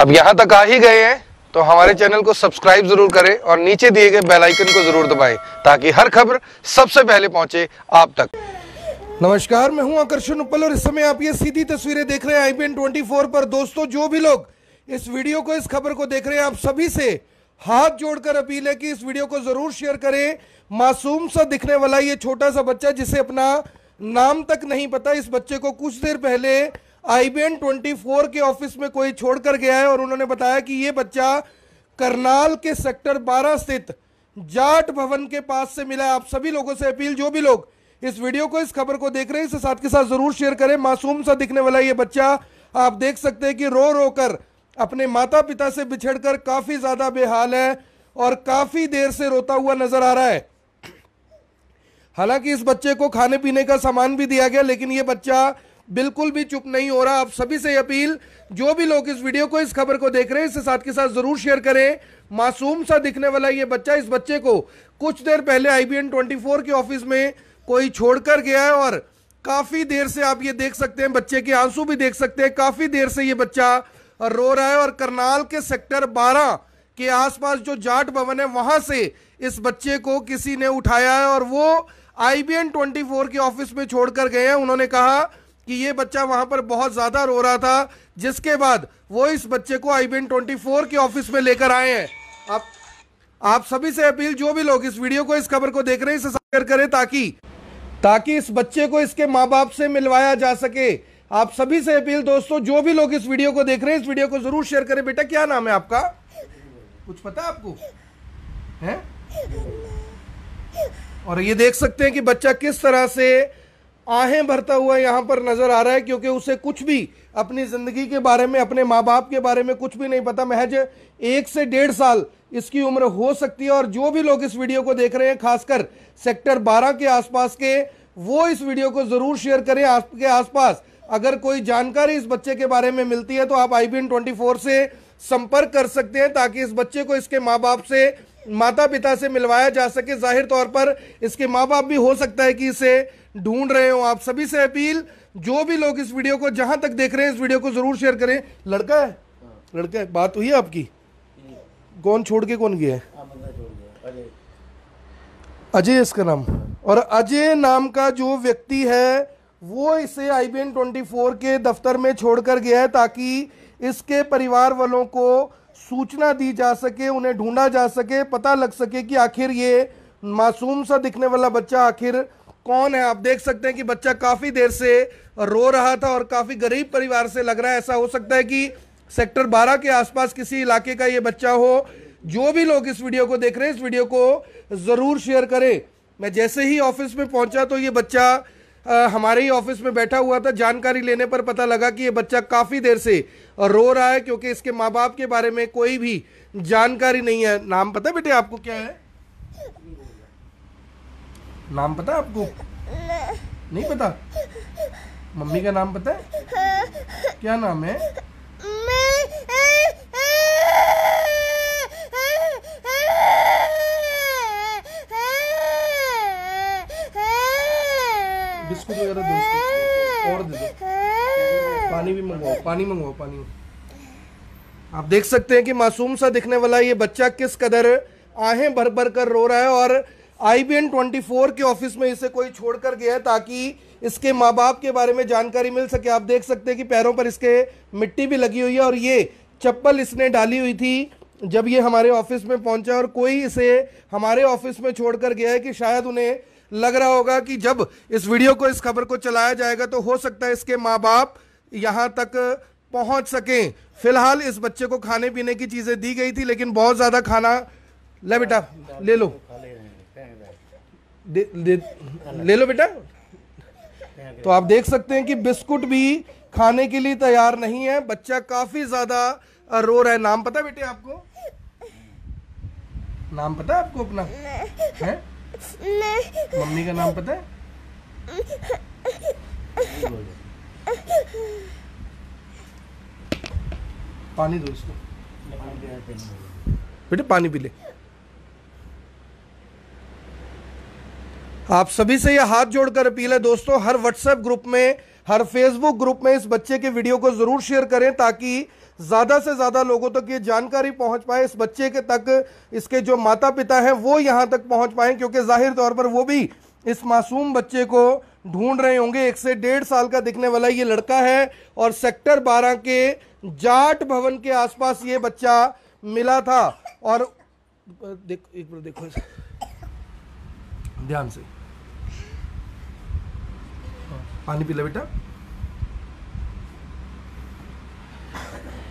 अब यहाँ तक आ ही गए हैं तो हमारे तो- चैनल को सब्सक्राइब जरूर करें और नीचे दिए गए बेल आइकन को जरूर दबाएं ताकि हर खबर सबसे पहले पहुंचे आप तक नमस्कार मैं हूं आकर्षण उपल और इस समय आप ये सीधी तस्वीरें देख रहे हैं आईपीएन 24 पर दोस्तों जो भी लोग इस वीडियो को इस खबर को देख रहे हैं आप सभी से हाथ जोड़कर अपील है कि इस वीडियो को जरूर शेयर करें मासूम सा दिखने वाला ये छोटा सा बच्चा जिसे अपना नाम तक नहीं पता इस बच्चे को कुछ देर पहले आईबीएन 24 के ऑफिस में कोई छोड़कर गया है और उन्होंने बताया कि ये बच्चा करनाल के सेक्टर 12 स्थित जाट भवन के पास से मिला है आप सभी लोगों से अपील जो भी लोग इस वीडियो को इस खबर को देख रहे हैं इसे साथ के साथ जरूर शेयर करें मासूम सा दिखने वाला ये बच्चा आप देख सकते हैं कि रो रो कर अपने माता पिता से बिछड़कर काफी ज्यादा बेहाल है और काफी देर से रोता हुआ नजर आ रहा है हालांकि इस बच्चे को खाने पीने का सामान भी दिया गया लेकिन ये बच्चा बिल्कुल भी चुप नहीं हो रहा आप सभी से अपील जो भी लोग इस वीडियो को इस खबर को देख रहे हैं इसे साथ के साथ जरूर शेयर करें मासूम सा दिखने वाला ये बच्चा इस बच्चे को कुछ देर पहले आई बी के ऑफिस में कोई छोड़कर गया है और काफ़ी देर से आप ये देख सकते हैं बच्चे के आंसू भी देख सकते हैं काफ़ी देर से ये बच्चा रो रहा है और करनाल के सेक्टर 12 के आसपास जो जाट भवन है वहां से इस बच्चे को किसी ने उठाया है और वो आई बी के ऑफिस में छोड़कर गए हैं उन्होंने कहा कि ये बच्चा वहां पर बहुत ज्यादा रो रहा था जिसके बाद वो इस बच्चे को आई बी के ऑफिस में लेकर आए हैं आप आप सभी से अपील जो भी लोग इस वीडियो को इस खबर को देख रहे हैं इसे करें ताकि ताकि इस बच्चे को इसके माँ बाप से मिलवाया जा सके आप सभी से अपील दोस्तों जो भी लोग इस वीडियो को देख रहे हैं इस वीडियो को जरूर शेयर करें बेटा क्या नाम है आपका कुछ पता है आपको है और ये देख सकते हैं कि बच्चा किस तरह से आहें भरता हुआ यहाँ पर नजर आ रहा है क्योंकि उसे कुछ भी अपनी ज़िंदगी के बारे में अपने माँ बाप के बारे में कुछ भी नहीं पता महज एक से डेढ़ साल इसकी उम्र हो सकती है और जो भी लोग इस वीडियो को देख रहे हैं खासकर सेक्टर 12 के आसपास के वो इस वीडियो को ज़रूर शेयर करें आपके आसपास अगर कोई जानकारी इस बच्चे के बारे में मिलती है तो आप आई बी से संपर्क कर सकते हैं ताकि इस बच्चे को इसके माँ बाप से माता पिता से मिलवाया जा सके जाहिर तौर पर इसके माँ बाप भी हो सकता है कि इसे ढूंढ रहे हो आप सभी से अपील जो भी लोग इस वीडियो को जहां तक देख रहे हैं इस वीडियो को जरूर शेयर करें लड़का है लड़का है बात हुई है आपकी कौन छोड़ के कौन गया है अजय इसका नाम और अजय नाम का जो व्यक्ति है वो इसे आई बी के दफ्तर में छोड़कर गया है ताकि इसके परिवार वालों को सूचना दी जा सके उन्हें ढूंढा जा सके पता लग सके कि आखिर ये मासूम सा दिखने वाला बच्चा आखिर कौन है आप देख सकते हैं कि बच्चा काफ़ी देर से रो रहा था और काफ़ी गरीब परिवार से लग रहा है ऐसा हो सकता है कि सेक्टर 12 के आसपास किसी इलाके का ये बच्चा हो जो भी लोग इस वीडियो को देख रहे हैं इस वीडियो को ज़रूर शेयर करें मैं जैसे ही ऑफिस में पहुंचा तो ये बच्चा आ, हमारे ही ऑफिस में बैठा हुआ था जानकारी लेने पर पता लगा कि ये बच्चा काफ़ी देर से रो रहा है क्योंकि इसके माँ बाप के बारे में कोई भी जानकारी नहीं है नाम पता बेटे आपको क्या है नाम पता आपको नहीं पता मम्मी का नाम पता है क्या नाम है मैं... बिस्कुट वगैरह दो और दे दो पानी भी मंगवाओ पानी मंगवाओ पानी आप देख सकते हैं कि मासूम सा दिखने वाला ये बच्चा किस कदर आहें भर भर कर रो रहा है और I B N twenty four के ऑफिस में इसे कोई छोड़ कर गया है ताकि इसके माँ बाप के बारे में जानकारी मिल सके आप देख सकते हैं कि पैरों पर इसके मिट्टी भी लगी हुई है और ये चप्पल इसने डाली हुई थी जब ये हमारे ऑफिस में पहुंचा और कोई इसे हमारे ऑफिस में छोड़ कर गया है कि शायद उन्हें लग रहा होगा कि जब इस वीडियो को इस खबर को चलाया जाएगा तो हो सकता है इसके माँ बाप यहाँ तक पहुँच सकें फिलहाल इस बच्चे को खाने पीने की चीज़ें दी गई थी लेकिन बहुत ज़्यादा खाना ले बेटा ले लो दे, दे, ले लो बेटा तो आप देख सकते हैं कि बिस्कुट भी खाने के लिए तैयार नहीं है बच्चा काफी ज्यादा रो रहा है नाम पता बेटे आपको नाम पता है आपको अपना है मम्मी का नाम पता है पानी दो इसको बेटे पानी पी ले आप सभी से यह हाथ जोड़कर अपील है दोस्तों हर व्हाट्सएप ग्रुप में हर फेसबुक ग्रुप में इस बच्चे के वीडियो को जरूर शेयर करें ताकि ज़्यादा से ज़्यादा लोगों तक ये जानकारी पहुंच पाए इस बच्चे के तक इसके जो माता पिता हैं वो यहाँ तक पहुंच पाए क्योंकि ज़ाहिर तौर पर वो भी इस मासूम बच्चे को ढूंढ रहे होंगे एक से डेढ़ साल का दिखने वाला ये लड़का है और सेक्टर बारह के जाट भवन के आसपास ये बच्चा मिला था और देख एक बार देखो ध्यान से पानी पी लो बेटा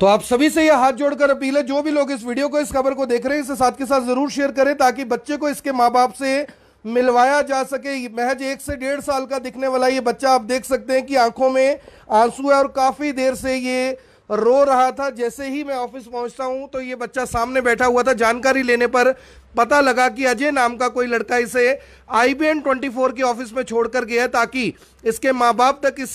तो आप सभी से यह हाथ जोड़कर अपील है जो भी लोग इस वीडियो को इस खबर को देख रहे हैं इसे साथ के साथ जरूर शेयर करें ताकि बच्चे को इसके माँ बाप से मिलवाया जा सके महज एक से डेढ़ साल का दिखने वाला ये बच्चा आप देख सकते हैं कि आंखों में आंसू है और काफ़ी देर से ये रो रहा था जैसे ही मैं ऑफिस पहुंचता हूं तो ये बच्चा सामने बैठा हुआ था जानकारी लेने पर पता लगा कि अजय नाम का कोई लड़का इसे I B N twenty four के ऑफिस में छोड़कर गया है ताकि इसके माँ बाप तक इस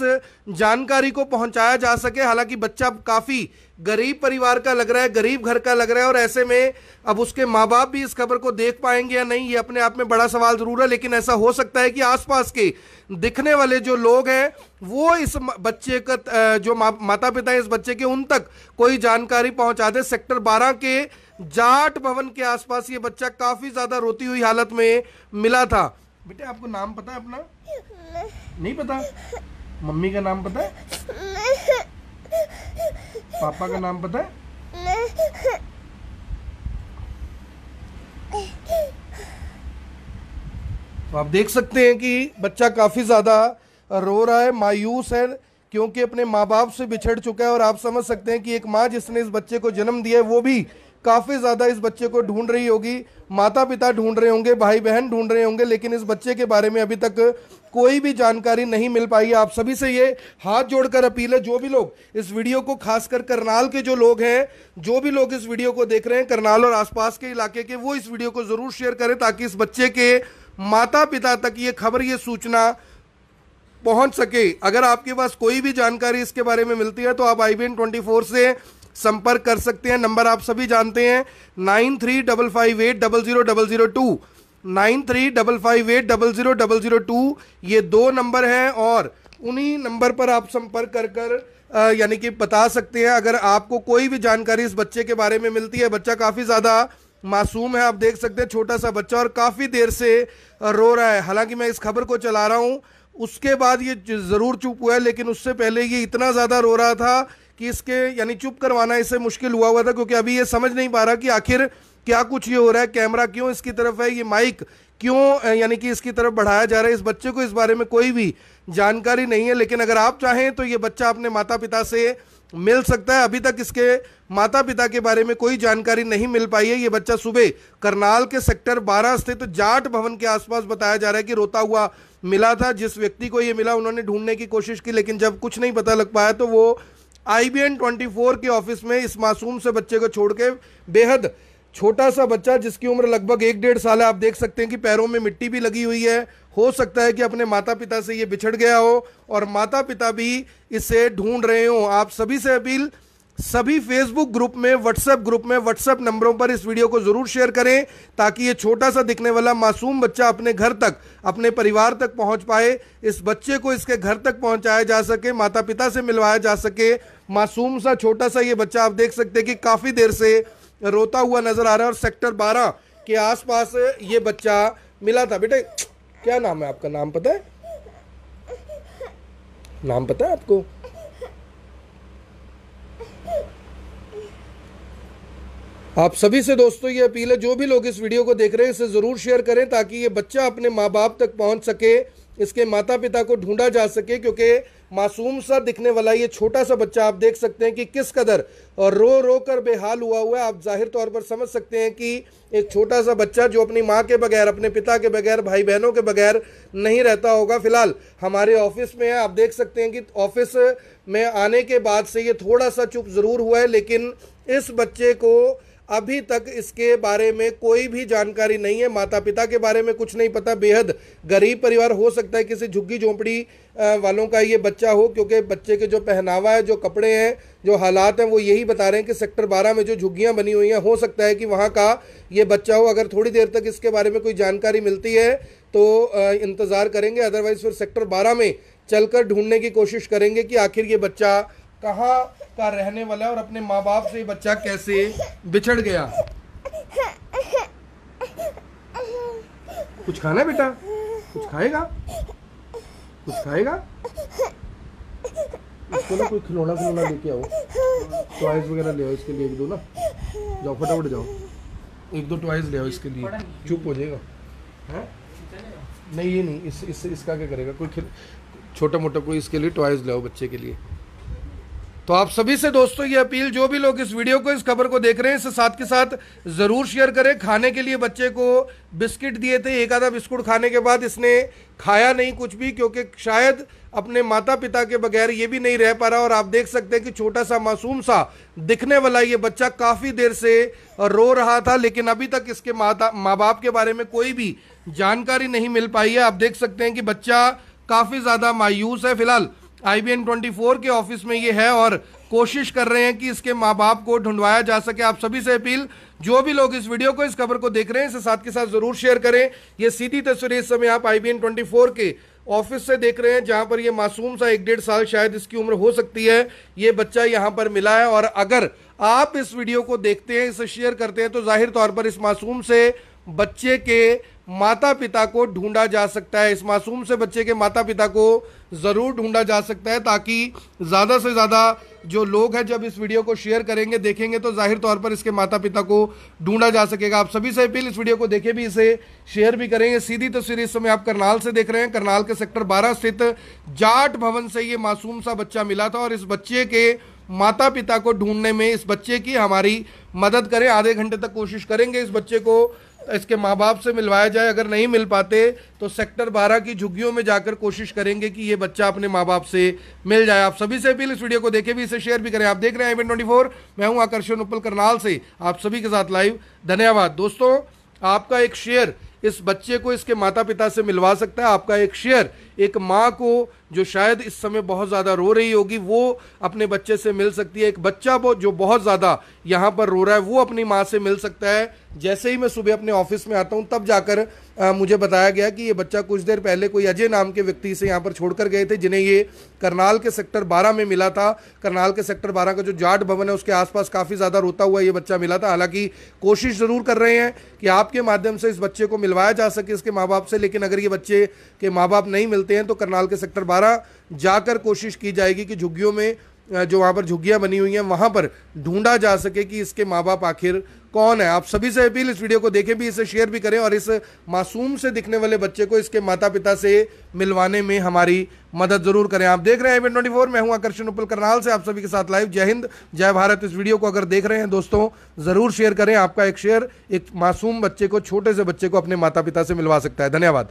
जानकारी को पहुंचाया जा सके हालांकि बच्चा काफ़ी गरीब परिवार का लग रहा है गरीब घर का लग रहा है और ऐसे में अब उसके माँ बाप भी इस खबर को देख पाएंगे या नहीं ये अपने आप में बड़ा सवाल ज़रूर है लेकिन ऐसा हो सकता है कि आसपास के दिखने वाले जो लोग हैं वो इस बच्चे का जो मा, माता पिता इस बच्चे के उन तक कोई जानकारी पहुंचा दे सेक्टर बारह के जाट भवन के आसपास ये बच्चा काफ़ी ज़्यादा रोती हुई हालत में मिला था बेटे आपको नाम पता है अपना नहीं पता मम्मी का नाम पता है पापा का नाम पता है तो आप देख सकते हैं कि बच्चा काफ़ी ज़्यादा रो रहा है मायूस है क्योंकि अपने माँ बाप से बिछड़ चुका है और आप समझ सकते हैं कि एक माँ जिसने इस बच्चे को जन्म दिया है वो भी काफ़ी ज़्यादा इस बच्चे को ढूंढ रही होगी माता पिता ढूंढ रहे होंगे भाई बहन ढूंढ रहे होंगे लेकिन इस बच्चे के बारे में अभी तक कोई भी जानकारी नहीं मिल पाई है आप सभी से ये हाथ जोड़कर अपील है जो भी लोग इस वीडियो को खासकर करनाल के जो लोग हैं जो भी लोग इस वीडियो को देख रहे हैं करनाल और आसपास के इलाके के वो इस वीडियो को ज़रूर शेयर करें ताकि इस बच्चे के माता पिता तक ये खबर ये सूचना पहुंच सके अगर आपके पास कोई भी जानकारी इसके बारे में मिलती है तो आप आई बी से संपर्क कर सकते हैं नंबर आप सभी जानते हैं nine three double five eight double zero double zero two nine three double five eight double zero double zero two ये दो नंबर हैं और उन्हीं नंबर पर आप संपर्क कर कर यानी कि बता सकते हैं अगर आपको कोई भी जानकारी इस बच्चे के बारे में मिलती है बच्चा काफ़ी ज़्यादा मासूम है आप देख सकते हैं छोटा सा बच्चा और काफ़ी देर से रो रहा है हालांकि मैं इस खबर को चला रहा हूँ उसके बाद ये ज़रूर चुप हुआ है लेकिन उससे पहले ये इतना ज़्यादा रो रहा था कि इसके यानी चुप करवाना इसे मुश्किल हुआ हुआ था क्योंकि अभी ये समझ नहीं पा रहा कि आखिर क्या कुछ ये हो रहा है कैमरा क्यों इसकी तरफ है ये माइक क्यों यानी कि इसकी तरफ बढ़ाया जा रहा है इस बच्चे को इस बारे में कोई भी जानकारी नहीं है लेकिन अगर आप चाहें तो ये बच्चा अपने माता पिता से मिल सकता है अभी तक इसके माता पिता के बारे में कोई जानकारी नहीं मिल पाई है ये बच्चा सुबह करनाल के सेक्टर 12 स्थित तो जाट भवन के आसपास बताया जा रहा है कि रोता हुआ मिला था जिस व्यक्ति को ये मिला उन्होंने ढूंढने की कोशिश की लेकिन जब कुछ नहीं पता लग पाया तो वो I B N twenty four के ऑफिस में इस मासूम से बच्चे को छोड़ के बेहद छोटा सा बच्चा जिसकी उम्र लगभग एक डेढ़ साल है आप देख सकते हैं कि पैरों में मिट्टी भी लगी हुई है हो सकता है कि अपने माता पिता से ये बिछड़ गया हो और माता पिता भी इसे ढूंढ रहे हो आप सभी से अपील सभी फेसबुक ग्रुप में व्हाट्सएप ग्रुप में व्हाट्सएप नंबरों पर इस वीडियो को जरूर शेयर करें ताकि ये छोटा सा दिखने वाला मासूम बच्चा अपने घर तक अपने परिवार तक पहुंच पाए इस बच्चे को इसके घर तक पहुंचाया जा सके माता पिता से मिलवाया जा सके मासूम सा छोटा सा ये बच्चा आप देख सकते हैं कि काफ़ी देर से रोता हुआ नजर आ रहा है और सेक्टर बारह के आसपास ये बच्चा मिला था बेटे क्या नाम है आपका नाम पता है नाम पता है आपको आप सभी से दोस्तों ये अपील है जो भी लोग इस वीडियो को देख रहे हैं इसे ज़रूर शेयर करें ताकि ये बच्चा अपने माँ बाप तक पहुँच सके इसके माता पिता को ढूंढा जा सके क्योंकि मासूम सा दिखने वाला ये छोटा सा बच्चा आप देख सकते हैं कि किस कदर और रो रो कर बेहाल हुआ हुआ है आप जाहिर तौर पर समझ सकते हैं कि एक छोटा सा बच्चा जो अपनी माँ के बगैर अपने पिता के बगैर भाई बहनों के बगैर नहीं रहता होगा फिलहाल हमारे ऑफिस में है आप देख सकते हैं कि ऑफिस में आने के बाद से ये थोड़ा सा चुप ज़रूर हुआ है लेकिन इस बच्चे को अभी तक इसके बारे में कोई भी जानकारी नहीं है माता पिता के बारे में कुछ नहीं पता बेहद गरीब परिवार हो सकता है किसी झुग्गी झोंपड़ी वालों का ये बच्चा हो क्योंकि बच्चे के जो पहनावा है जो कपड़े हैं जो हालात हैं वो यही बता रहे हैं कि सेक्टर बारह में जो झुग्गियाँ बनी हुई हैं हो सकता है कि वहाँ का ये बच्चा हो अगर थोड़ी देर तक इसके बारे में कोई जानकारी मिलती है तो इंतज़ार करेंगे अदरवाइज़ फिर सेक्टर बारह में चलकर ढूंढने की कोशिश करेंगे कि आखिर ये बच्चा कहाँ का रहने वाला है और अपने माँ बाप से बच्चा कैसे बिछड़ गया कुछ खाना है बेटा कुछ खाएगा कुछ खाएगा इसको ना कोई खिलौना खिलौना लेके आओ टॉयज वगैरह ले आओ इसके लिए एक दो ना जाओ फटाफट जाओ एक दो टॉयज ले आओ इसके लिए चुप हो जाएगा है नहीं ये नहीं इस, इस इसका क्या करेगा कोई छोटा मोटा कोई इसके लिए टॉयज ले आओ बच्चे के लिए तो आप सभी से दोस्तों ये अपील जो भी लोग इस वीडियो को इस खबर को देख रहे हैं इसे साथ के साथ ज़रूर शेयर करें खाने के लिए बच्चे को बिस्किट दिए थे एक आधा बिस्कुट खाने के बाद इसने खाया नहीं कुछ भी क्योंकि शायद अपने माता पिता के बगैर ये भी नहीं रह पा रहा और आप देख सकते हैं कि छोटा सा मासूम सा दिखने वाला ये बच्चा काफ़ी देर से रो रहा था लेकिन अभी तक इसके माता माँ बाप के बारे में कोई भी जानकारी नहीं मिल पाई है आप देख सकते हैं कि बच्चा काफ़ी ज़्यादा मायूस है फिलहाल आई ट्वेंटी फोर के ऑफिस में ये है और कोशिश कर रहे हैं कि इसके माँ बाप को ढूंढवाया जा सके आप सभी से अपील जो भी लोग इस वीडियो को इस खबर को देख रहे हैं इसे साथ के साथ जरूर शेयर करें ये सीधी तस्वीरें इस समय आप आई ट्वेंटी फोर के ऑफिस से देख रहे हैं जहां पर ये मासूम सा एक डेढ़ साल शायद इसकी उम्र हो सकती है ये बच्चा यहां पर मिला है और अगर आप इस वीडियो को देखते हैं इसे शेयर करते हैं तो जाहिर तौर पर इस मासूम से बच्चे के माता पिता को ढूंढा जा सकता है इस मासूम से बच्चे के माता पिता को ज़रूर ढूंढा जा सकता है ताकि ज़्यादा से ज़्यादा जो लोग हैं जब इस वीडियो को शेयर करेंगे देखेंगे तो जाहिर तौर पर इसके माता पिता को ढूंढा जा सकेगा आप सभी से अपील इस वीडियो को देखें भी इसे शेयर भी करेंगे सीधी तस्वीर इस समय आप करनाल से देख रहे हैं करनाल के सेक्टर बारह स्थित जाट भवन से ये मासूम सा बच्चा मिला था और इस बच्चे के माता पिता को ढूंढने में इस बच्चे की हमारी मदद करें आधे घंटे तक कोशिश करेंगे इस बच्चे को इसके माँ बाप से मिलवाया जाए अगर नहीं मिल पाते तो सेक्टर बारह की झुग्गियों में जाकर कोशिश करेंगे कि ये बच्चा अपने माँ बाप से मिल जाए आप सभी से अपील इस वीडियो को देखें भी इसे शेयर भी करें आप देख रहे हैं आई ट्वेंटी फोर मैं हूँ आकर्षण उपल करनाल से आप सभी के साथ लाइव धन्यवाद दोस्तों आपका एक शेयर इस बच्चे को इसके माता पिता से मिलवा सकता है आपका एक शेयर एक माँ को जो शायद इस समय बहुत ज़्यादा रो रही होगी वो अपने बच्चे से मिल सकती है एक बच्चा वो जो बहुत ज़्यादा यहाँ पर रो रहा है वो अपनी माँ से मिल सकता है जैसे ही मैं सुबह अपने ऑफिस में आता हूँ तब जाकर आ, मुझे बताया गया कि ये बच्चा कुछ देर पहले कोई अजय नाम के व्यक्ति से यहाँ पर छोड़कर गए थे जिन्हें ये करनाल के सेक्टर बारह में मिला था करनाल के सेक्टर बारह का जो जाट भवन है उसके आसपास काफ़ी ज़्यादा रोता हुआ ये बच्चा मिला था हालांकि कोशिश ज़रूर कर रहे हैं कि आपके माध्यम से इस बच्चे को मिलवाया जा सके इसके माँ बाप से लेकिन अगर ये बच्चे के माँ बाप नहीं मिलते हैं तो करनाल के सेक्टर बारह दोबारा जाकर कोशिश की जाएगी कि झुग्गियों में जो वहाँ पर झुग्गियाँ बनी हुई हैं वहाँ पर ढूंढा जा सके कि इसके माँ बाप आखिर कौन है आप सभी से अपील इस वीडियो को देखें भी इसे शेयर भी करें और इस मासूम से दिखने वाले बच्चे को इसके माता पिता से मिलवाने में हमारी मदद जरूर करें आप देख रहे हैं एवन ट्वेंटी फोर मैं हूँ आकर्षण उपल करनाल से आप सभी के साथ लाइव जय हिंद जय भारत इस वीडियो को अगर देख रहे हैं दोस्तों ज़रूर शेयर करें आपका एक शेयर एक मासूम बच्चे को छोटे से बच्चे को अपने माता पिता से मिलवा सकता है धन्यवाद